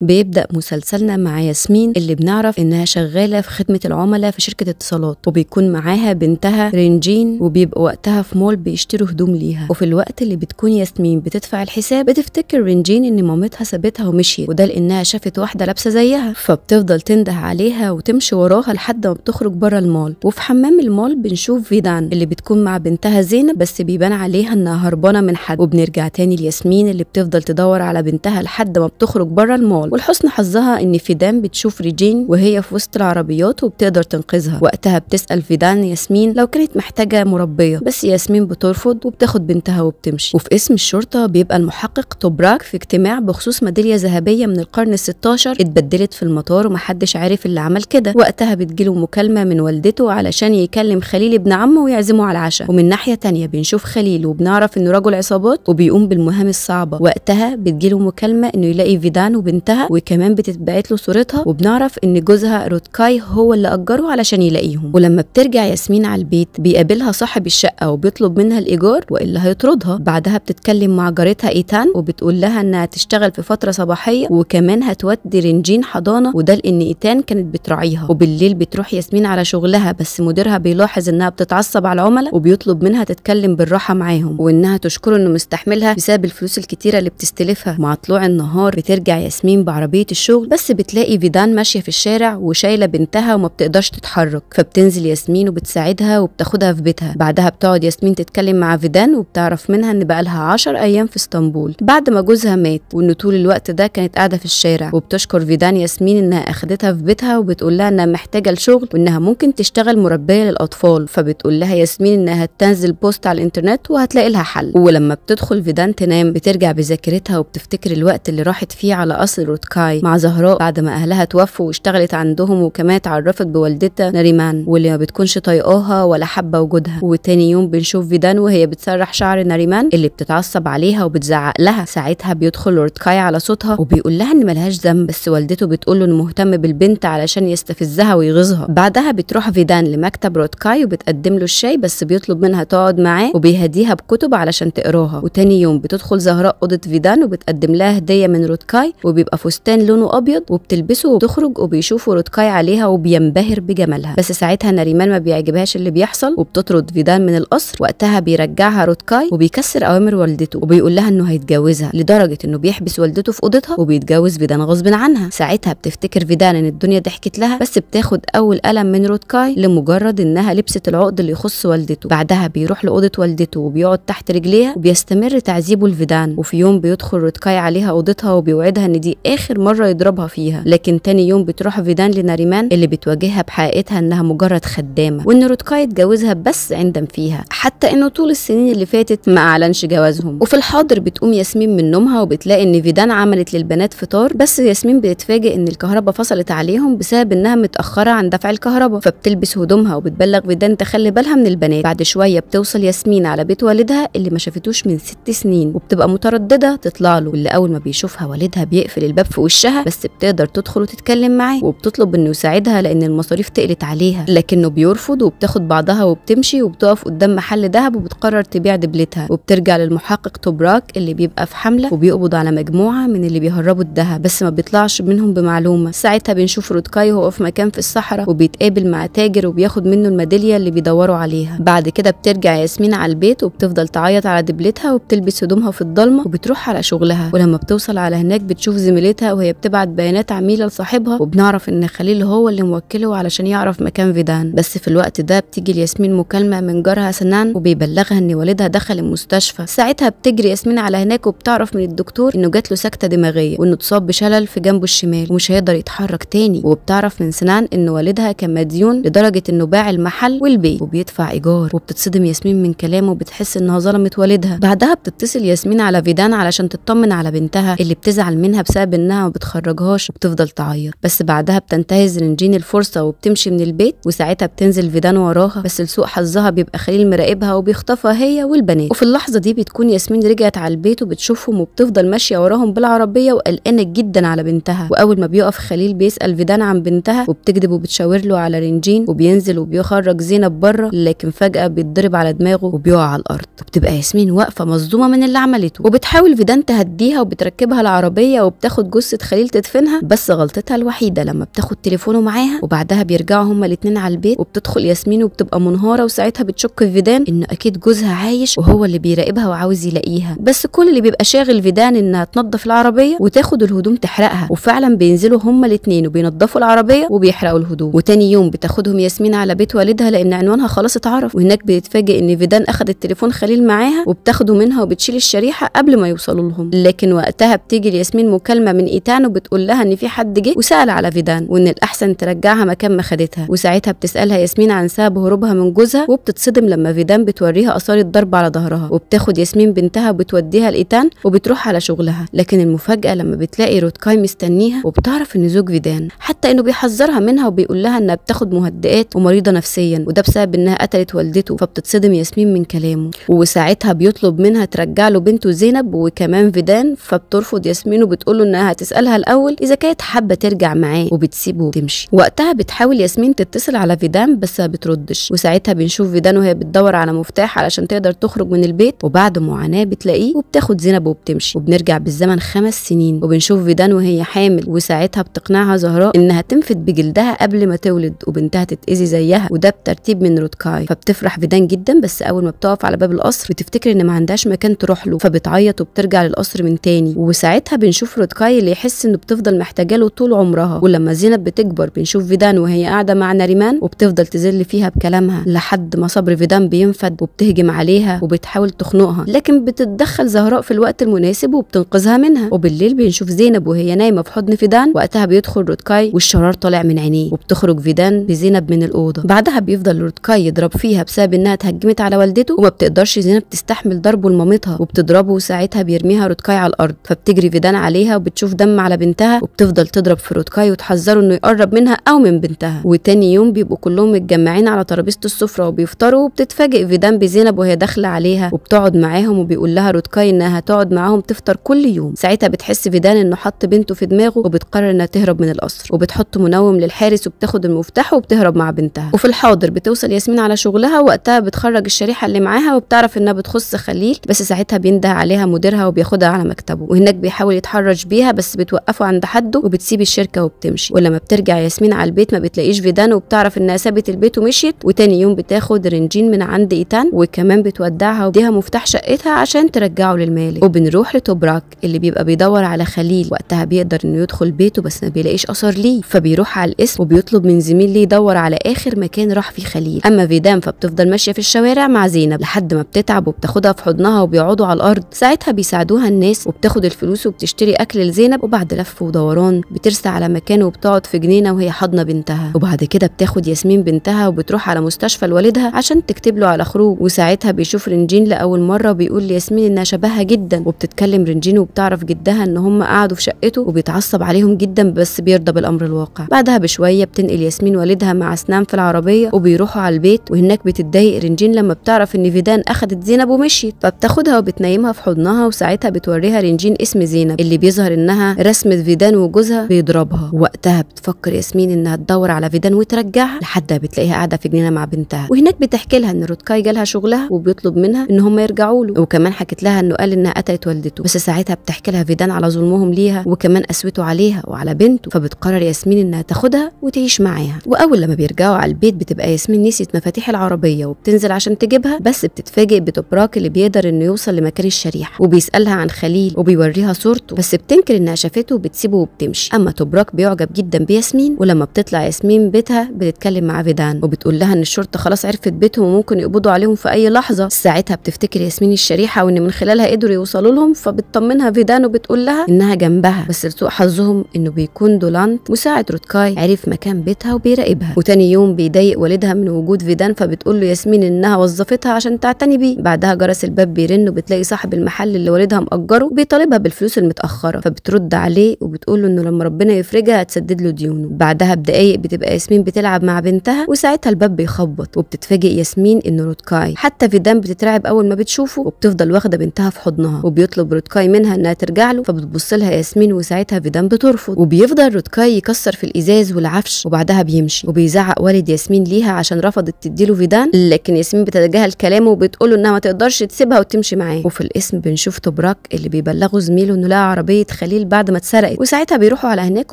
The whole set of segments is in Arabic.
بيبدأ مسلسلنا مع ياسمين اللي بنعرف إنها شغالة في خدمة العملاء في شركة اتصالات وبيكون معاها بنتها رينجين وبيبقوا وقتها في مول بيشتروا هدوم ليها وفي الوقت اللي بتكون ياسمين بتدفع الحساب بتفتكر رينجين إن مامتها سابتها ومشيت وده لأنها شافت واحدة لابسة زيها فبتفضل تنده عليها وتمشي وراها لحد ما بتخرج بره المول وفي حمام المول بنشوف فيدان اللي بتكون مع بنتها زينب بس بيبان عليها إنها هربانة من حد وبنرجع تاني لياسمين اللي بتفضل تدور على بنتها لحد ما بتخرج بره المول الأطفال ولحسن حظها إن فيدان بتشوف ريجين وهي في وسط العربيات وبتقدر تنقذها وقتها بتسأل فيدان ياسمين لو كانت محتاجة مربية بس ياسمين بترفض وبتاخد بنتها وبتمشي وفي اسم الشرطة بيبقى المحقق توبراك في اجتماع بخصوص ميدالية ذهبية من القرن ال16 اتبدلت في المطار ومحدش عارف اللي عمل كده وقتها بتجيله مكالمة من والدته علشان يكلم خليل ابن عمه ويعزمه على العشاء ومن ناحية تانية بنشوف خليل وبنعرف إنه رجل عصابات وبيقوم بالمهام الصعبة وقتها بتجيله مكالمة إنه يلاقي فيدان وبنتها جوزها وكمان بتتبعت له صورتها وبنعرف ان جوزها روتكاي هو اللي اجره علشان يلاقيهم ولما بترجع ياسمين على البيت بيقابلها صاحب الشقه وبيطلب منها الايجار والا هيطردها بعدها بتتكلم مع جارتها ايتان وبتقول لها انها تشتغل في فتره صباحيه وكمان هتودي رنجين حضانه وده لان ايتان كانت بتراعيها وبالليل بتروح ياسمين على شغلها بس مديرها بيلاحظ انها بتتعصب على العملاء وبيطلب منها تتكلم بالراحه معاهم وانها تشكره انه مستحملها بسبب الفلوس الكتيره اللي بتستلفها مع طلوع النهار بترجع ياسمين بعربية الشغل بس بتلاقي فيدان ماشية في الشارع وشايلة بنتها وما بتقدرش تتحرك فبتنزل ياسمين وبتساعدها وبتاخدها في بيتها بعدها بتقعد ياسمين تتكلم مع فيدان وبتعرف منها ان بقالها 10 ايام في اسطنبول بعد ما جوزها مات وان طول الوقت ده كانت قاعدة في الشارع وبتشكر فيدان ياسمين انها اخدتها في بيتها وبتقول لها انها محتاجة لشغل وانها ممكن تشتغل مربية للاطفال فبتقول لها ياسمين انها تنزل بوست على الانترنت وهتلاقي لها حل ولما بتدخل فيدان تنام بترجع بذاكرتها وبتفتكر الوقت اللي راحت فيه على قصر كاي مع زهراء بعد ما أهلها توفوا واشتغلت عندهم وكمان اتعرفت بوالدتها ناريمان واللي ما بتكونش طايقاها ولا حابة وجودها وتاني يوم بنشوف فيدان وهي بتسرح شعر ناريمان اللي بتتعصب عليها وبتزعق لها ساعتها بيدخل كاي على صوتها وبيقول لها إن ملهاش ذنب بس والدته بتقول له إنه مهتم بالبنت علشان يستفزها ويغيظها بعدها بتروح فيدان لمكتب روتكاي وبتقدم له الشاي بس بيطلب منها تقعد معاه وبيهديها بكتب علشان تقراها وتاني يوم بتدخل زهراء أوضة فيدان وبتقدم لها هدية من روتكاي وبيبقى فستان لونه ابيض وبتلبسه وبتخرج وبيشوفوا روتكاي عليها وبينبهر بجمالها بس ساعتها ناريمان ما بيعجبهاش اللي بيحصل وبتطرد فيدان من القصر وقتها بيرجعها روتكاي وبيكسر اوامر والدته وبيقول لها انه هيتجوزها لدرجه انه بيحبس والدته في اوضتها وبيتجوز فيدان غصب عنها ساعتها بتفتكر فيدان ان الدنيا ضحكت لها بس بتاخد اول قلم من روتكاي لمجرد انها لبست العقد اللي يخص والدته بعدها بيروح لاوضه والدته وبيقعد تحت رجليها وبيستمر تعذيبه لفيدان وفي يوم بيدخل روتكاي عليها اوضتها وبيوعدها ان دي اخر مره يضربها فيها لكن تاني يوم بتروح فيدان لناريمان اللي بتواجهها بحقيقتها انها مجرد خدامه وان روتكاي اتجوزها بس عندم فيها حتى انه طول السنين اللي فاتت ما اعلنش جوازهم وفي الحاضر بتقوم ياسمين من نومها وبتلاقي ان فيدان عملت للبنات فطار بس ياسمين بتتفاجئ ان الكهرباء فصلت عليهم بسبب انها متاخره عن دفع الكهرباء فبتلبس هدومها وبتبلغ فيدان تخلي بالها من البنات بعد شويه بتوصل ياسمين على بيت والدها اللي ما شافتوش من ست سنين وبتبقى متردده تطلع له واللي اول ما بيشوفها والدها بيقفل الباب الباب في وشها بس بتقدر تدخل وتتكلم معاه وبتطلب انه يساعدها لان المصاريف تقلت عليها لكنه بيرفض وبتاخد بعضها وبتمشي وبتقف قدام محل ذهب وبتقرر تبيع دبلتها وبترجع للمحقق توبراك اللي بيبقى في حمله وبيقبض على مجموعه من اللي بيهربوا الذهب بس ما بيطلعش منهم بمعلومه ساعتها بنشوف رودكاي وهو في مكان في الصحراء وبيتقابل مع تاجر وبياخد منه الميداليه اللي بيدوروا عليها بعد كده بترجع ياسمين على البيت وبتفضل تعيط على دبلتها وبتلبس هدومها في الضلمه وبتروح على شغلها ولما بتوصل على هناك بتشوف زميلتها بتاعتها وهي بتبعت بيانات عميله لصاحبها وبنعرف ان خليل هو اللي موكله علشان يعرف مكان فيدان بس في الوقت ده بتيجي لياسمين مكالمه من جارها سنان وبيبلغها ان والدها دخل المستشفى ساعتها بتجري ياسمين على هناك وبتعرف من الدكتور انه جات له سكته دماغيه وانه اتصاب بشلل في جنبه الشمال ومش هيقدر يتحرك تاني وبتعرف من سنان ان والدها كان مديون لدرجه انه باع المحل والبيت وبيدفع ايجار وبتتصدم ياسمين من كلامه وبتحس انها ظلمت والدها بعدها بتتصل ياسمين على فيدان علشان تطمن على بنتها اللي بتزعل منها بسبب بنها وما بتخرجهاش وبتفضل تعيط بس بعدها بتنتهز رنجين الفرصه وبتمشي من البيت وساعتها بتنزل فيدان وراها بس لسوء حظها بيبقى خليل مراقبها وبيخطفها هي والبنات وفي اللحظه دي بتكون ياسمين رجعت على البيت وبتشوفهم وبتفضل ماشيه وراهم بالعربيه وقلقانه جدا على بنتها واول ما بيقف خليل بيسال فيدان عن بنتها وبتكذب وبتشاور له على رنجين وبينزل وبيخرج زينب بره لكن فجاه بيتضرب على دماغه وبيقع على الارض بتبقى ياسمين واقفه مصدومه من اللي عملته وبتحاول فيدان تهديها وبتركبها العربيه وبتاخد تاخد جثه خليل تدفنها بس غلطتها الوحيده لما بتاخد تليفونه معاها وبعدها بيرجعوا هما الاتنين على البيت وبتدخل ياسمين وبتبقى منهاره وساعتها بتشك في فيدان ان اكيد جوزها عايش وهو اللي بيراقبها وعاوز يلاقيها بس كل اللي بيبقى شاغل فيدان انها تنظف العربيه وتاخد الهدوم تحرقها وفعلا بينزلوا هما الاتنين وبينضفوا العربيه وبيحرقوا الهدوم وتاني يوم بتاخدهم ياسمين على بيت والدها لان عنوانها خلاص اتعرف وهناك بيتفاجئ ان فيدان اخدت تليفون خليل معاها وبتاخده منها وبتشيل الشريحه قبل ما يوصلوا لهم لكن وقتها بتيجي لياسمين مكالمه من ايتان وبتقول لها ان في حد جه وسال على فيدان وان الاحسن ترجعها مكان ما خدتها وساعتها بتسالها ياسمين عن سبب هروبها من جوزها وبتتصدم لما فيدان بتوريها اثار الضرب على ظهرها وبتاخد ياسمين بنتها وبتوديها لايتان وبتروح على شغلها لكن المفاجاه لما بتلاقي روتكاي مستنيها وبتعرف ان زوج فيدان حتى انه بيحذرها منها وبيقول لها انها بتاخد مهدئات ومريضه نفسيا وده بسبب انها قتلت والدته فبتتصدم ياسمين من كلامه وساعتها بيطلب منها ترجع له بنته زينب وكمان فيدان فبترفض ياسمين وبتقول له انها انها هتسالها الاول اذا كانت حابه ترجع معاه وبتسيبه وتمشي وقتها بتحاول ياسمين تتصل على فيدان بس ما بتردش وساعتها بنشوف فيدان وهي بتدور على مفتاح علشان تقدر تخرج من البيت وبعد معاناه بتلاقيه وبتاخد زينب وبتمشي وبنرجع بالزمن خمس سنين وبنشوف فيدان وهي حامل وساعتها بتقنعها زهراء انها تنفد بجلدها قبل ما تولد وبنتها تتاذي زيها وده بترتيب من رودكاي فبتفرح فيدان جدا بس اول ما بتقف على باب القصر بتفتكر ان ما عندهاش مكان تروح له فبتعيط وبترجع للقصر من تاني وساعتها بنشوف رودكاي اللي يحس انه بتفضل محتاجه له طول عمرها ولما زينب بتكبر بنشوف فيدان وهي قاعده مع نريمان وبتفضل تذل فيها بكلامها لحد ما صبر فيدان بينفد وبتهجم عليها وبتحاول تخنقها لكن بتتدخل زهراء في الوقت المناسب وبتنقذها منها وبالليل بنشوف زينب وهي نايمه في حضن فيدان وقتها بيدخل رودكاي والشرار طالع من عينيه وبتخرج فيدان بزينب من الاوضه بعدها بيفضل رودكاي يضرب فيها بسبب انها اتهجمت على والدته وما بتقدرش زينب تستحمل ضربه لمامتها وبتضربه وساعتها بيرميها رودكاي على الارض فبتجري فيدان عليها وبتشوف بتشوف دم على بنتها وبتفضل تضرب في روتكاي وتحذره انه يقرب منها او من بنتها وتاني يوم بيبقوا كلهم متجمعين على ترابيزه السفره وبيفطروا وبتتفاجئ فيدان بزينب وهي داخله عليها وبتقعد معاهم وبيقول لها روتكاي انها هتقعد معاهم تفطر كل يوم ساعتها بتحس فيدان انه حط بنته في دماغه وبتقرر انها تهرب من القصر وبتحط منوم للحارس وبتاخد المفتاح وبتهرب مع بنتها وفي الحاضر بتوصل ياسمين على شغلها وقتها بتخرج الشريحه اللي معاها وبتعرف انها بتخص خليل بس ساعتها بينده عليها مديرها وبياخدها على مكتبه وهناك بيحاول يتحرش بيها بس بتوقفه عند حده وبتسيب الشركه وبتمشي ولما بترجع ياسمين على البيت ما بتلاقيش فيدان وبتعرف انها سابت البيت ومشيت وتاني يوم بتاخد رنجين من عند ايتان وكمان بتودعها وديها مفتاح شقتها عشان ترجعه للمالك وبنروح لتوبراك اللي بيبقى بيدور على خليل وقتها بيقدر انه يدخل بيته بس ما بيلاقيش اثر ليه فبيروح على الاسم وبيطلب من زميل ليه يدور على اخر مكان راح فيه خليل اما فيدان فبتفضل ماشيه في الشوارع مع زينب لحد ما بتتعب وبتاخدها في حضنها وبيقعدوا على الارض ساعتها بيساعدوها الناس وبتاخد الفلوس وبتشتري اكل لزينب زينب وبعد لف ودوران بترسى على مكان وبتقعد في جنينه وهي حاضنه بنتها وبعد كده بتاخد ياسمين بنتها وبتروح على مستشفى لوالدها عشان تكتب له على خروج وساعتها بيشوف رنجين لاول مره وبيقول لياسمين انها شبهها جدا وبتتكلم رنجين وبتعرف جدها ان هم قعدوا في شقته وبيتعصب عليهم جدا بس بيرضى بالامر الواقع بعدها بشويه بتنقل ياسمين والدها مع اسنان في العربيه وبيروحوا على البيت وهناك بتتضايق رنجين لما بتعرف ان فيدان اخذت زينب ومشيت فبتاخدها وبتنيمها في حضنها وساعتها بتوريها رنجين اسم زينب اللي بيظهر ان انها رسمت فيدان وجوزها بيضربها وقتها بتفكر ياسمين انها تدور على فيدان وترجعها لحد بتلاقيها قاعده في جنينه مع بنتها وهناك بتحكي لها ان روتكاي جالها شغلها وبيطلب منها ان هم يرجعوا له وكمان حكت لها انه قال انها قتلت والدته بس ساعتها بتحكي لها فيدان على ظلمهم ليها وكمان قسوته عليها وعلى بنته فبتقرر ياسمين انها تاخدها وتعيش معاها واول لما بيرجعوا على البيت بتبقى ياسمين نسيت مفاتيح العربيه وبتنزل عشان تجيبها بس بتتفاجئ بتبراك اللي بيقدر انه يوصل لمكان الشريحه وبيسالها عن خليل وبيوريها صورته بس بتنكر انها شافته وبتسيبه وبتمشي اما توبراك بيعجب جدا بياسمين ولما بتطلع ياسمين بيتها بتتكلم مع فيدان وبتقول لها ان الشرطه خلاص عرفت بيتهم وممكن يقبضوا عليهم في اي لحظه ساعتها بتفتكر ياسمين الشريحه وان من خلالها قدروا يوصلوا لهم فبتطمنها فيدان وبتقول لها انها جنبها بس لسوء حظهم انه بيكون دولانت مساعد روتكاي عرف مكان بيتها وبيراقبها وتاني يوم بيضايق والدها من وجود فيدان فبتقول له ياسمين انها وظفتها عشان تعتني بيه بعدها جرس الباب بيرن وبتلاقي صاحب المحل اللي والدها مأجره بيطالبها بالفلوس المتاخره فبت بترد عليه له انه لما ربنا يفرجها هتسدد له ديونه بعدها بدقايق بتبقى ياسمين بتلعب مع بنتها وساعتها الباب بيخبط وبتتفاجئ ياسمين انه رودكاي حتى فيدان بتترعب اول ما بتشوفه وبتفضل واخده بنتها في حضنها وبيطلب رودكاي منها انها ترجع له فبتبص لها ياسمين وساعتها فيدان بترفض وبيفضل رودكاي يكسر في الازاز والعفش وبعدها بيمشي وبيزعق والد ياسمين ليها عشان رفضت تديله فيدان لكن ياسمين بتتجاهل كلامه له انها ما تقدرش تسيبها وتمشي معاه وفي الاسم بنشوف توبراك اللي بيبلغه زميله انه لقى عربيه خليل بالليل بعد ما اتسرقت وساعتها بيروحوا على هناك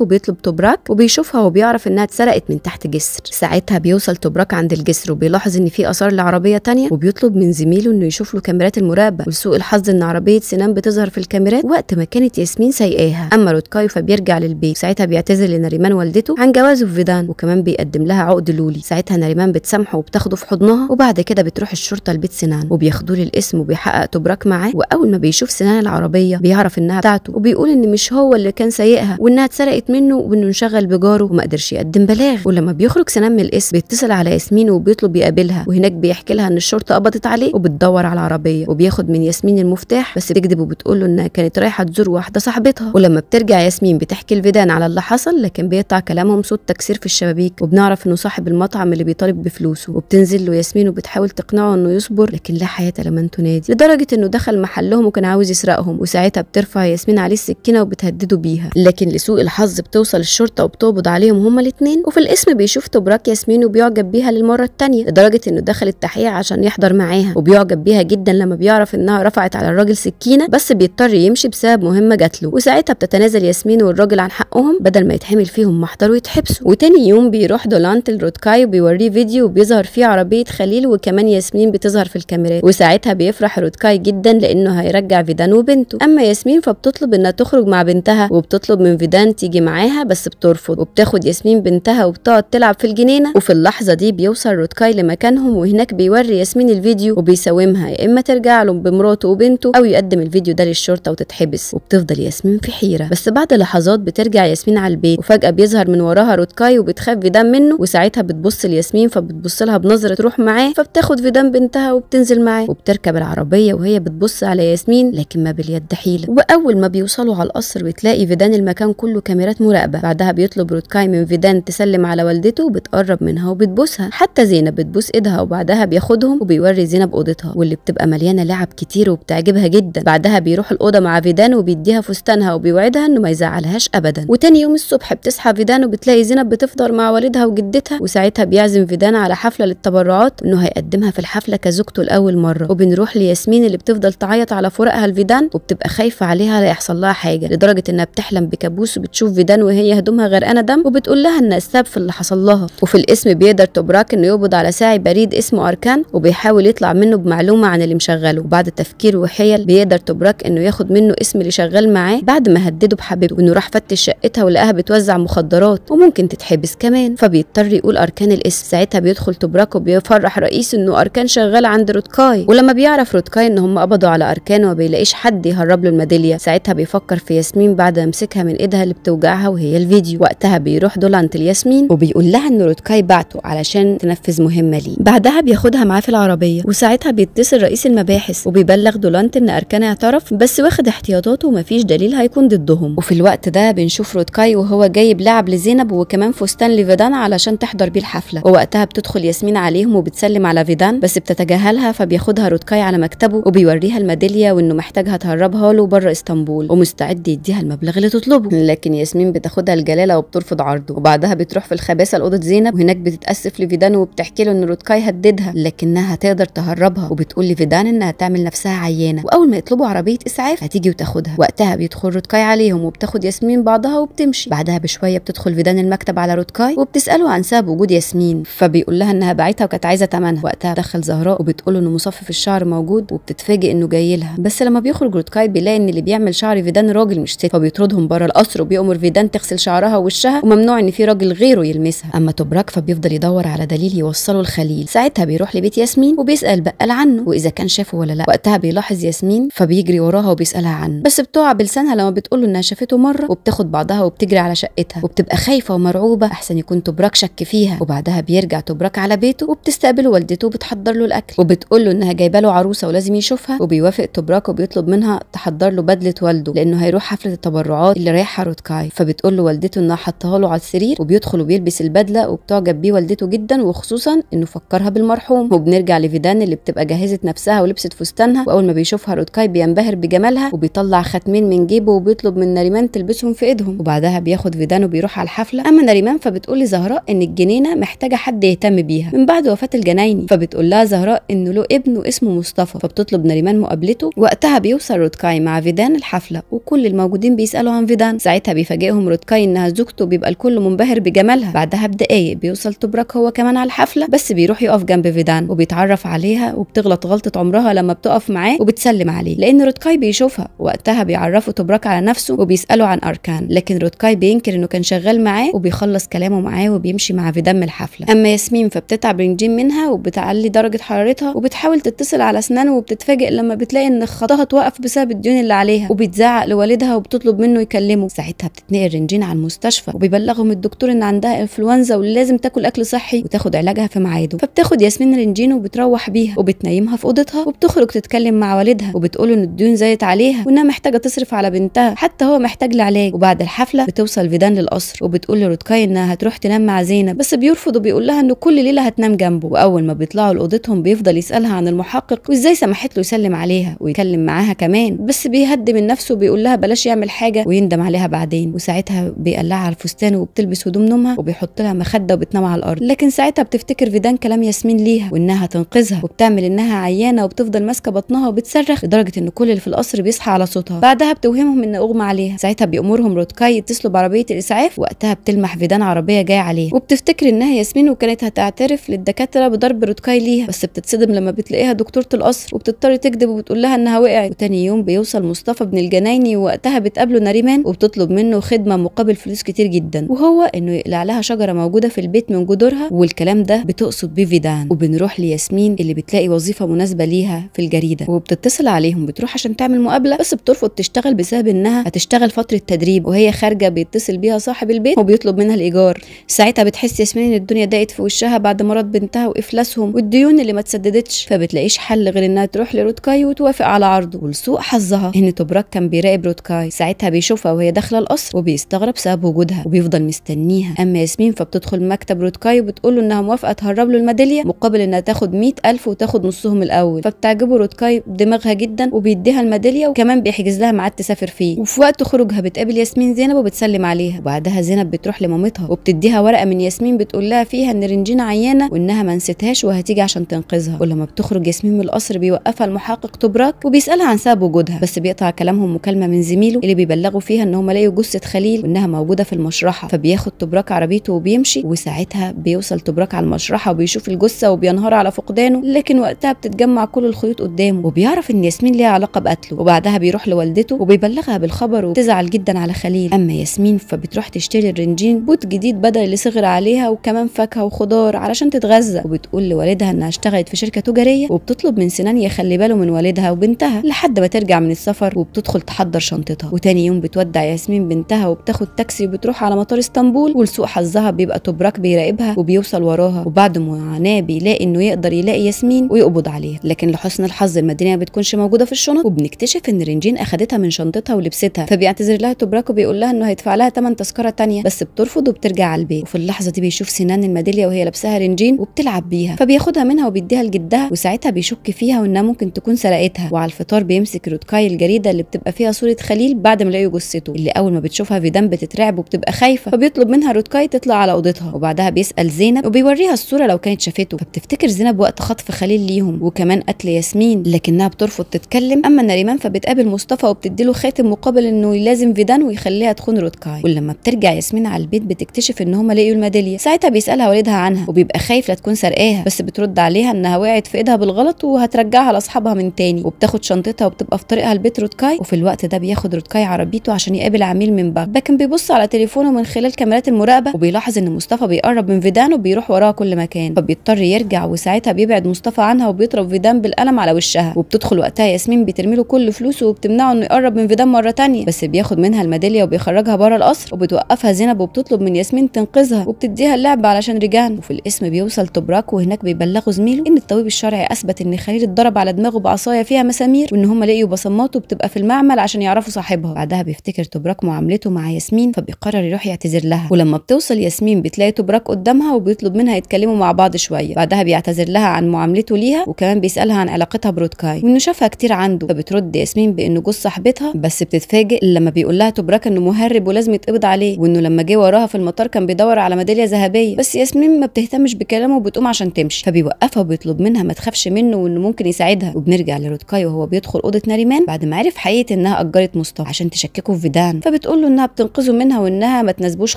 وبيطلب توبراك وبيشوفها وبيعرف انها اتسرقت من تحت جسر ساعتها بيوصل توبراك عند الجسر وبيلاحظ ان في اثار لعربيه تانية وبيطلب من زميله انه يشوف له كاميرات المراقبه ولسوء الحظ ان عربيه سنان بتظهر في الكاميرات وقت ما كانت ياسمين سايقاها اما روتكاي فبيرجع للبيت ساعتها بيعتذر لنريمان والدته عن جوازه في فيدان وكمان بيقدم لها عقد لولي ساعتها نريمان بتسامحه وبتاخده في حضنها وبعد كده بتروح الشرطه لبيت سنان وبياخدوا الاسم وبيحقق توبراك معاه واول ما بيشوف سنان العربيه بيعرف انها بتاعته وبيقول ان مش هو اللي كان سايقها وانها اتسرقت منه وانه انشغل بجاره وما قدرش يقدم بلاغ ولما بيخرج سنان من القسم بيتصل على ياسمين وبيطلب يقابلها وهناك بيحكي لها ان الشرطه قبضت عليه وبتدور على العربيه وبياخد من ياسمين المفتاح بس بتكذب وبتقول له انها كانت رايحه تزور واحده صاحبتها ولما بترجع ياسمين بتحكي لفيدان على اللي حصل لكن بيقطع كلامهم صوت تكسير في الشبابيك وبنعرف انه صاحب المطعم اللي بيطالب بفلوسه وبتنزل له ياسمين وبتحاول تقنعه انه يصبر لكن لا حياه لمن تنادي لدرجه انه دخل محلهم وكان عاوز يسرقهم وساعتها بترفع ياسمين عليه السكينه وبتهدده بيها لكن لسوء الحظ بتوصل الشرطه وبتقبض عليهم هما الاثنين وفي القسم بيشوف تبراك ياسمين وبيعجب بيها للمره الثانيه لدرجه انه دخل التحقيق عشان يحضر معاها وبيعجب بيها جدا لما بيعرف انها رفعت على الراجل سكينه بس بيضطر يمشي بسبب مهمه جات له وساعتها بتتنازل ياسمين والراجل عن حقهم بدل ما يتحمل فيهم محضر ويتحبسوا وتاني يوم بيروح دولانت لرودكاي وبيوريه فيديو وبيظهر فيه عربيه خليل وكمان ياسمين بتظهر في الكاميرات وساعتها بيفرح رودكاي جدا لانه هيرجع فيدان وبنته اما ياسمين فبتطلب انها تخرج بنتها وبتطلب من فيدان تيجي معاها بس بترفض وبتاخد ياسمين بنتها وبتقعد تلعب في الجنينه وفي اللحظه دي بيوصل روتكاي لمكانهم وهناك بيوري ياسمين الفيديو وبيساومها يا اما ترجع له بمراته وبنته او يقدم الفيديو ده للشرطه وتتحبس وبتفضل ياسمين في حيره بس بعد لحظات بترجع ياسمين على البيت وفجاه بيظهر من وراها روتكاي وبتخاف فيدان منه وساعتها بتبص لياسمين فبتبص لها بنظره تروح معاه فبتاخد فيدان بنتها وبتنزل معاه وبتركب العربيه وهي بتبص على ياسمين لكن ما باليد حيله واول ما بيوصلوا على القصر بتلاقي فيدان المكان كله كاميرات مراقبه بعدها بيطلب رودكاي من فيدان تسلم على والدته وبتقرب منها وبتبوسها حتى زينب بتبوس ايدها وبعدها بياخدهم وبيوري زينب اوضتها واللي بتبقى مليانه لعب كتير وبتعجبها جدا بعدها بيروح الاوضه مع فيدان وبيديها فستانها وبيوعدها انه ما يزعلهاش ابدا وتاني يوم الصبح بتصحى فيدان وبتلاقي زينب بتفطر مع والدها وجدتها وساعتها بيعزم فيدان على حفله للتبرعات انه هيقدمها في الحفله كزوجته لاول مره وبنروح لياسمين اللي بتفضل تعيط على فراقها لفيدان وبتبقى خايفه عليها لا يحصل لها حاجه حاجه لدرجه انها بتحلم بكابوس وبتشوف فيدان وهي هدومها غرقانه دم وبتقول لها ان السبب في اللي حصل لها وفي الاسم بيقدر توبراك انه يقبض على ساعي بريد اسمه اركان وبيحاول يطلع منه بمعلومه عن اللي مشغله وبعد تفكير وحيل بيقدر توبراك انه ياخد منه اسم اللي شغال معاه بعد ما هدده بحبيبته وانه راح فتش شقتها ولقاها بتوزع مخدرات وممكن تتحبس كمان فبيضطر يقول اركان الاسم ساعتها بيدخل توبراك وبيفرح رئيس انه اركان شغال عند روتكاي ولما بيعرف روتكاي ان هم قبضوا على اركان وما بيلاقيش حد يهرب له الميداليه ساعتها بيفكر في ياسمين بعد ما مسكها من ايدها اللي بتوجعها وهي الفيديو وقتها بيروح دولانت لياسمين وبيقول لها ان روتكاي بعته علشان تنفذ مهمه ليه بعدها بياخدها معاه في العربيه وساعتها بيتصل رئيس المباحث وبيبلغ دولانت ان اركان اعترف بس واخد احتياطاته ومفيش دليل هيكون ضدهم وفي الوقت ده بنشوف روتكاي وهو جايب لعب لزينب وكمان فستان لفيدان علشان تحضر بيه الحفله ووقتها بتدخل ياسمين عليهم وبتسلم على فيدان بس بتتجاهلها فبياخدها روتكاي على مكتبه وبيوريها الميداليه وانه محتاجها تهربها له بره اسطنبول ومستعد حد يديها المبلغ اللي تطلبه لكن ياسمين بتاخدها الجلاله وبترفض عرضه وبعدها بتروح في الخباثه لاوضه زينب وهناك بتتاسف لفيدان وبتحكي له ان روتكاي هددها لكنها تقدر تهربها وبتقول لفيدان انها تعمل نفسها عيانه واول ما يطلبوا عربيه اسعاف هتيجي وتاخدها وقتها بيدخل روتكاي عليهم وبتاخد ياسمين بعضها وبتمشي بعدها بشويه بتدخل فيدان المكتب على روتكاي وبتساله عن سبب وجود ياسمين فبيقول لها انها باعتها وكانت عايزه ثمنها وقتها دخل زهراء وبتقول ان مصفف الشعر موجود وبتتفاجئ انه جاي لها بس لما بيخرج روتكاي بيلاقي ان اللي بيعمل شعر فيدان راجل راجل ست فبيطردهم بره القصر وبيأمر فيدان تغسل شعرها ووشها وممنوع ان في راجل غيره يلمسها اما توبراك فبيفضل يدور على دليل يوصله لخليل ساعتها بيروح لبيت ياسمين وبيسأل بقال عنه واذا كان شافه ولا لا وقتها بيلاحظ ياسمين فبيجري وراها وبيسألها عنه بس بتقع بلسانها لما بتقول له انها شافته مره وبتاخد بعضها وبتجري على شقتها وبتبقى خايفه ومرعوبه احسن يكون توبراك شك فيها وبعدها بيرجع توبراك على بيته وبتستقبله والدته وبتحضر له الاكل وبتقول له انها جايبه له عروسه ولازم يشوفها وبيوافق توبراك وبيطلب منها تحضر له بدله والده لانه هيروح حفله التبرعات اللي رايحها روتكاي فبتقول له والدته انها حطها له على السرير وبيدخل وبيلبس البدله وبتعجب بيه والدته جدا وخصوصا انه فكرها بالمرحوم وبنرجع لفيدان اللي بتبقى جهزت نفسها ولبست فستانها واول ما بيشوفها روتكاي بينبهر بجمالها وبيطلع خاتمين من جيبه وبيطلب من ناريمان تلبسهم في ايدهم وبعدها بياخد فيدان وبيروح على الحفله اما ناريمان فبتقول لزهراء ان الجنينه محتاجه حد يهتم بيها من بعد وفاه الجنايني فبتقول لها زهراء انه له ابن واسمه مصطفى فبتطلب ناريمان مقابلته وقتها بيوصل روتكاي مع فيدان الحفله وكل الموجودين بيسالوا عن فيدان ساعتها بيفاجئهم روتكاي انها زوجته بيبقى الكل منبهر بجمالها بعدها بدقايق بيوصل توبراك هو كمان على الحفله بس بيروح يقف جنب فيدان وبيتعرف عليها وبتغلط غلطه عمرها لما بتقف معاه وبتسلم عليه لان روتكاي بيشوفها وقتها بيعرفوا توبراك على نفسه وبيساله عن اركان لكن روتكاي بينكر انه كان شغال معاه وبيخلص كلامه معاه وبيمشي مع فيدان من الحفله اما ياسمين فبتتعب رنجين منها وبتعلي درجه حرارتها وبتحاول تتصل على اسنانه وبتتفاجئ لما بتلاقي ان خطها اتوقف بسبب الديون اللي عليها وبتزعق لوالدها والدها وبتطلب منه يكلمه ساعتها بتتنقل رنجين على المستشفى وبيبلغهم الدكتور ان عندها انفلونزا ولازم تاكل اكل صحي وتاخد علاجها في ميعاده فبتاخد ياسمين رنجين وبتروح بيها وبتنيمها في اوضتها وبتخرج تتكلم مع والدها وبتقول ان الديون زايد عليها وانها محتاجه تصرف على بنتها حتى هو محتاج لعلاج وبعد الحفله بتوصل فيدان للقصر وبتقول لروتكاي انها هتروح تنام مع زينب بس بيرفض وبيقول لها ان كل ليله هتنام جنبه واول ما بيطلعوا لاوضتهم بيفضل يسالها عن المحقق وازاي سمحت له يسلم عليها ويكلم معاها كمان بس بيهدم من نفسه وبيقول لها بلاش بلاش يعمل حاجه ويندم عليها بعدين وساعتها بيقلعها على الفستان وبتلبس هدوم نومها وبيحط لها مخده وبتنام على الارض لكن ساعتها بتفتكر فيدان كلام ياسمين ليها وانها تنقذها وبتعمل انها عيانه وبتفضل ماسكه بطنها وبتصرخ لدرجه ان كل اللي في القصر بيصحى على صوتها بعدها بتوهمهم ان اغمى عليها ساعتها بيامرهم روتكاي يتصلوا بعربيه الاسعاف وقتها بتلمح فيدان عربيه جايه عليها وبتفتكر انها ياسمين وكانت هتعترف للدكاتره بضرب روتكاي ليها بس بتتصدم لما بتلاقيها دكتوره القصر وبتضطر تكذب وبتقول لها انها وقعت وتاني يوم بيوصل مصطفى بن الجنايني وقت وقتها بتقابله ناريمان وبتطلب منه خدمه مقابل فلوس كتير جدا وهو انه يقلع لها شجره موجوده في البيت من جدورها والكلام ده بتقصد بيفيدان وبنروح لياسمين اللي بتلاقي وظيفه مناسبه ليها في الجريده وبتتصل عليهم بتروح عشان تعمل مقابله بس بترفض تشتغل بسبب انها هتشتغل فتره تدريب وهي خارجه بيتصل بيها صاحب البيت وبيطلب منها الايجار ساعتها بتحس ياسمين ان الدنيا ضاقت في وشها بعد مرض بنتها وافلاسهم والديون اللي ما اتسددتش فبتلاقيش حل غير انها تروح لروتكاي وتوافق على عرضه ولسوء حظها ان توبراك كان بيراقب كاي ساعتها بيشوفها وهي داخله القصر وبيستغرب سبب وجودها وبيفضل مستنيها اما ياسمين فبتدخل مكتب رود كاي وبتقول له انها موافقه تهرب له الميداليه مقابل انها تاخد 100000 وتاخد نصهم الاول فبتعجبه رود كاي بدماغها جدا وبيديها الميداليه وكمان بيحجز لها ميعاد تسافر فيه وفي وقت خروجها بتقابل ياسمين زينب وبتسلم عليها وبعدها زينب بتروح لمامتها وبتديها ورقه من ياسمين بتقول لها فيها ان رنجينا عيانه وانها ما نسيتهاش وهتيجي عشان تنقذها ولما بتخرج ياسمين من القصر بيوقفها المحقق توبراك وبيسالها عن سبب وجودها بس بيقطع كلامهم مكالمه من زينب زميله اللي بيبلغوا فيها ان هم لقوا جثه خليل وانها موجوده في المشرحه فبياخد تبرك عربيته وبيمشي وساعتها بيوصل تبرك على المشرحه وبيشوف الجثه وبينهار على فقدانه لكن وقتها بتتجمع كل الخيوط قدامه وبيعرف ان ياسمين ليها علاقه بقتله وبعدها بيروح لوالدته وبيبلغها بالخبر وبتزعل جدا على خليل اما ياسمين فبتروح تشتري الرنجين بوت جديد بدل اللي صغر عليها وكمان فاكهه وخضار علشان تتغذى وبتقول لوالدها انها اشتغلت في شركه تجاريه وبتطلب من سنان يخلي باله من والدها وبنتها لحد ما ترجع من السفر وبتدخل تحضر شنطة. مامتها وتاني يوم بتودع ياسمين بنتها وبتاخد تاكسي وبتروح على مطار اسطنبول ولسوء حظها بيبقى توبراك بيراقبها وبيوصل وراها وبعد معاناه بيلاقي انه يقدر يلاقي ياسمين ويقبض عليها لكن لحسن الحظ المدينه ما بتكونش موجوده في الشنط وبنكتشف ان رنجين اخدتها من شنطتها ولبستها فبيعتذر لها توبراك وبيقول لها انه هيدفع لها ثمن تذكره تانية بس بترفض وبترجع على البيت وفي اللحظه دي بيشوف سنان الميداليه وهي لابساها رنجين وبتلعب بيها فبياخدها منها وبيديها لجدها وساعتها بيشك فيها وانها ممكن تكون سرقتها وعلى الفطار بيمسك رودكاي الجريده اللي بتبقى فيها صوره خليل بعد ما لقوا جثته اللي اول ما بتشوفها فيدان بتترعب وبتبقى خايفه فبيطلب منها روتكاي تطلع على اوضتها وبعدها بيسال زينب وبيوريها الصوره لو كانت شافته فبتفتكر زينب وقت خطف خليل ليهم وكمان قتل ياسمين لكنها بترفض تتكلم اما نريمان فبتقابل مصطفى وبتديله خاتم مقابل انه يلازم فيدان ويخليها تخون روتكاي ولما بترجع ياسمين على البيت بتكتشف ان هما لقيوا الميداليه ساعتها بيسالها والدها عنها وبيبقى خايف لا تكون سرقاها بس بترد عليها انها وقعت في ايدها بالغلط وهترجعها لاصحابها من تاني وبتاخد شنطتها وبتبقى في طريقها لبيت روتكاي وفي الوقت ده بياخد بياخد رودكاي عربيته عشان يقابل عميل من بعد لكن بيبص على تليفونه من خلال كاميرات المراقبه وبيلاحظ ان مصطفى بيقرب من فيدان وبيروح وراها كل مكان فبيضطر يرجع وساعتها بيبعد مصطفى عنها وبيضرب فيدان بالقلم على وشها وبتدخل وقتها ياسمين بترمي له كل فلوسه وبتمنعه انه يقرب من فيدان مره تانية بس بياخد منها الميداليه وبيخرجها بره القصر وبتوقفها زينب وبتطلب من ياسمين تنقذها وبتديها اللعبه علشان رجعان وفي القسم بيوصل تبراك وهناك بيبلغوا زميله ان الطبيب الشرعي اثبت ان خليل اتضرب على دماغه بعصايه فيها مسامير وان هم لقيوا بصماته بتبقى في المعمل عشان يعرفوا صاحبها بعدها بيفتكر تبرك معاملته مع ياسمين فبيقرر يروح يعتذر لها ولما بتوصل ياسمين بتلاقي تبرك قدامها وبيطلب منها يتكلموا مع بعض شويه بعدها بيعتذر لها عن معاملته ليها وكمان بيسالها عن علاقتها برودكاي وانه شافها كتير عنده فبترد ياسمين بانه جوز صاحبتها بس بتتفاجئ لما بيقول لها تبرك انه مهرب ولازم يتقبض عليه وانه لما جه وراها في المطار كان بيدور على ميداليه ذهبيه بس ياسمين ما بتهتمش بكلامه وبتقوم عشان تمشي فبيوقفها وبيطلب منها ما تخافش منه وانه ممكن يساعدها وبنرجع لرودكاي وهو بيدخل اوضه ناريمان بعد ما عرف حقيقه انها اجرت مصطفى عشان تشككه في فيدان فبتقول له انها بتنقذه منها وانها ما تناسبوش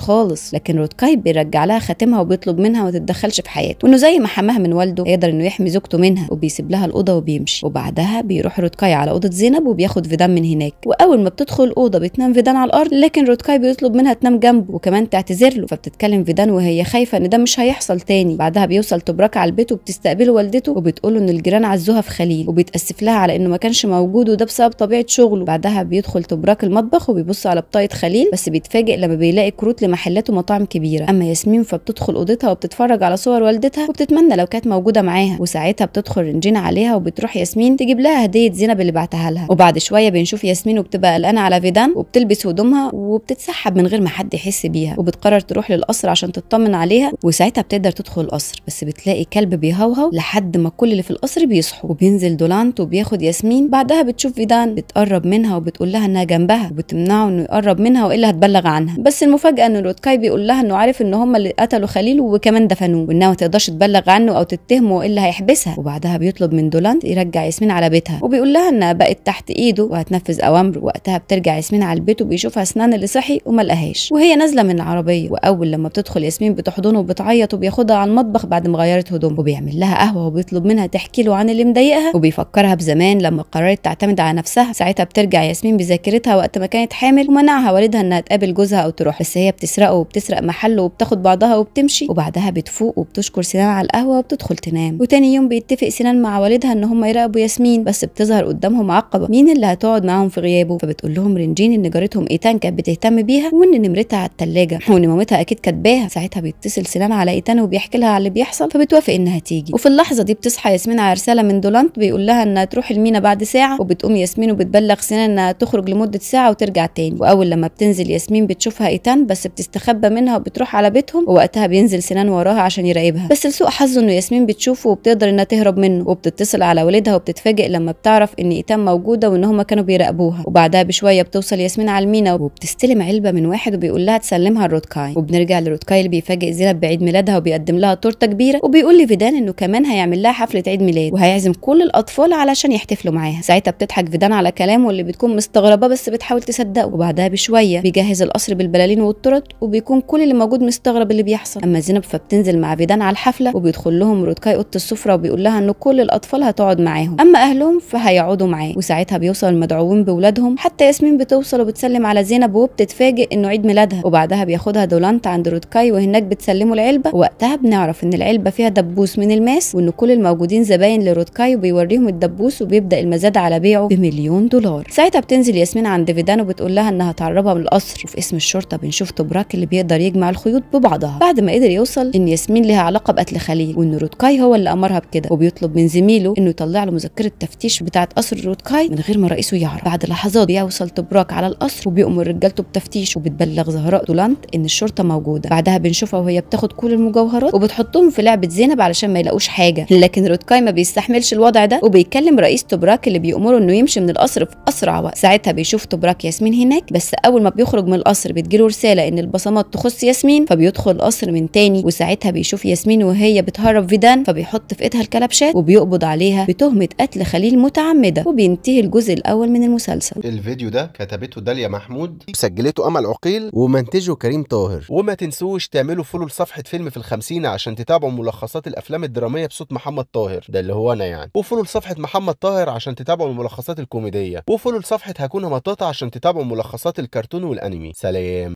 خالص لكن روتكاي بيرجع لها خاتمها وبيطلب منها ما تتدخلش في حياته وانه زي ما حماها من والده يقدر انه يحمي زوجته منها وبيسيب لها الاوضه وبيمشي وبعدها بيروح روتكاي على اوضه زينب وبياخد فيدان من هناك واول ما بتدخل الاوضه بتنام فيدان على الارض لكن روتكاي بيطلب منها تنام جنبه وكمان تعتذر له فبتتكلم فيدان وهي خايفه ان ده مش هيحصل تاني بعدها بيوصل تبرك على البيت وبتستقبله والدته وبتقول ان الجيران عزوها في خليل وبيتاسف لها على انه ما كانش موجود وده بسبب طبيعه شغله بعدها بيدخل بيدخل تبراك المطبخ وبيبص على بطاقه خليل بس بيتفاجئ لما بيلاقي كروت لمحلات ومطاعم كبيره اما ياسمين فبتدخل اوضتها وبتتفرج على صور والدتها وبتتمنى لو كانت موجوده معاها وساعتها بتدخل رنجينا عليها وبتروح ياسمين تجيب لها هديه زينب اللي بعتها لها وبعد شويه بنشوف ياسمين وبتبقى قلقانه على فيدان وبتلبس هدومها وبتتسحب من غير ما حد يحس بيها وبتقرر تروح للقصر عشان تطمن عليها وساعتها بتقدر تدخل القصر بس بتلاقي كلب بيهوهو لحد ما كل اللي في القصر بيصحوا وبينزل دولانت وبياخد ياسمين بعدها بتشوف فيدان بتقرب منها وبتقول لها انها جنبها وبتمنعه انه يقرب منها والا هتبلغ عنها بس المفاجاه ان الودكاي بيقول لها انه عارف ان هم اللي قتلوا خليل وكمان دفنوه وانها ما تقدرش تبلغ عنه او تتهمه والا هيحبسها وبعدها بيطلب من دولاند يرجع ياسمين على بيتها وبيقول لها انها بقت تحت ايده وهتنفذ اوامره وقتها بترجع ياسمين على البيت وبيشوفها اسنان اللي صحي وما لقاهاش وهي نازله من العربيه واول لما بتدخل ياسمين بتحضنه وبتعيط وبياخدها على المطبخ بعد ما غيرت هدومها وبيعمل لها قهوه وبيطلب منها تحكي له عن اللي مضايقها وبيفكرها بزمان لما قررت تعتمد على نفسها ساعتها بترجع ياسمين ذاكرتها وقت ما كانت حامل ومنعها والدها انها تقابل جوزها او تروح بس هي بتسرقه وبتسرق محله وبتاخد بعضها وبتمشي وبعدها بتفوق وبتشكر سنان على القهوه وبتدخل تنام وتاني يوم بيتفق سنان مع والدها ان هم يراقبوا ياسمين بس بتظهر قدامهم عقبه مين اللي هتقعد معاهم في غيابه فبتقول لهم رنجين ان جارتهم ايتان كانت بتهتم بيها وان نمرتها على الثلاجه وان مامتها اكيد كاتباها ساعتها بيتصل سنان على ايتان وبيحكي لها على اللي بيحصل فبتوافق انها تيجي وفي اللحظه دي بتصحى ياسمين على رساله من دولانت بيقول لها انها تروح المينا بعد ساعه وبتقوم ياسمين وبتبلغ سنان انها تخرج بتخرج لمدة ساعة وترجع تاني وأول لما بتنزل ياسمين بتشوفها إيتان بس بتستخبى منها وبتروح على بيتهم ووقتها بينزل سنان وراها عشان يراقبها بس لسوء حظه إنه ياسمين بتشوفه وبتقدر إنها تهرب منه وبتتصل على والدها وبتتفاجئ لما بتعرف إن إيتان موجودة وإن هما كانوا بيراقبوها وبعدها بشوية بتوصل ياسمين على المينا وبتستلم علبة من واحد وبيقول لها تسلمها لروتكاي وبنرجع لروتكاي اللي بيفاجئ زينب بعيد ميلادها وبيقدم لها تورته كبيره وبيقول لفيدان انه كمان هيعمل لها حفله عيد ميلاد وهيعزم كل الاطفال علشان يحتفلوا معاها ساعتها بتضحك فيدان على كلامه اللي بتكون مستغربه الغرباء بس بتحاول تصدقه وبعدها بشوية بيجهز القصر بالبلالين والطرط وبيكون كل اللي موجود مستغرب اللي بيحصل أما زينب فبتنزل مع فيدان على الحفلة وبيدخل لهم رودكاي أوضة السفرة وبيقول لها إن كل الأطفال هتقعد معاهم أما أهلهم فهيقعدوا معاه وساعتها بيوصل المدعوين بأولادهم حتى ياسمين بتوصل وبتسلم على زينب وبتتفاجئ إنه عيد ميلادها وبعدها بياخدها دولانت عند رودكاي وهناك بتسلمه العلبة وقتها بنعرف إن العلبة فيها دبوس من الماس وإن كل الموجودين زباين لرودكاي وبيوريهم الدبوس وبيبدأ المزاد على بيعه بمليون دولار ساعتها بتنزل لياسمين عند فيدان وبتقول لها انها تعربها من القصر وفي اسم الشرطه بنشوف توبراك اللي بيقدر يجمع الخيوط ببعضها بعد ما قدر يوصل ان ياسمين ليها علاقه بقتل خليل وان روتكاي هو اللي امرها بكده وبيطلب من زميله انه يطلع له مذكره تفتيش بتاعه قصر روتكاي من غير ما رئيسه يعرف بعد لحظات بيوصل توبراك على القصر وبيأمر رجالته بتفتيش وبتبلغ زهراء دولانت ان الشرطه موجوده بعدها بنشوفها وهي بتاخد كل المجوهرات وبتحطهم في لعبه زينب علشان ما يلاقوش حاجه لكن روتكاي ما بيستحملش الوضع ده وبيكلم رئيس توبراك اللي بيأمره انه يمشي من القصر في اسرع وقت ساعتها ساعتها بيشوف تبراك ياسمين هناك بس اول ما بيخرج من القصر بتجيله رساله ان البصمات تخص ياسمين فبيدخل القصر من تاني وساعتها بيشوف ياسمين وهي بتهرب فيدان فبيحط في ايدها الكلبشات وبيقبض عليها بتهمه قتل خليل متعمده وبينتهي الجزء الاول من المسلسل الفيديو ده كتبته داليا محمود سجلته امل عقيل ومنتجه كريم طاهر وما تنسوش تعملوا فولو لصفحه فيلم في الخمسين عشان تتابعوا ملخصات الافلام الدراميه بصوت محمد طاهر ده اللي هو انا يعني وفولو لصفحه محمد طاهر عشان تتابعوا الملخصات الكوميديه وفولو لصفحه هكون تكون مطاطة عشان تتابعوا ملخصات الكرتون والانمي سلام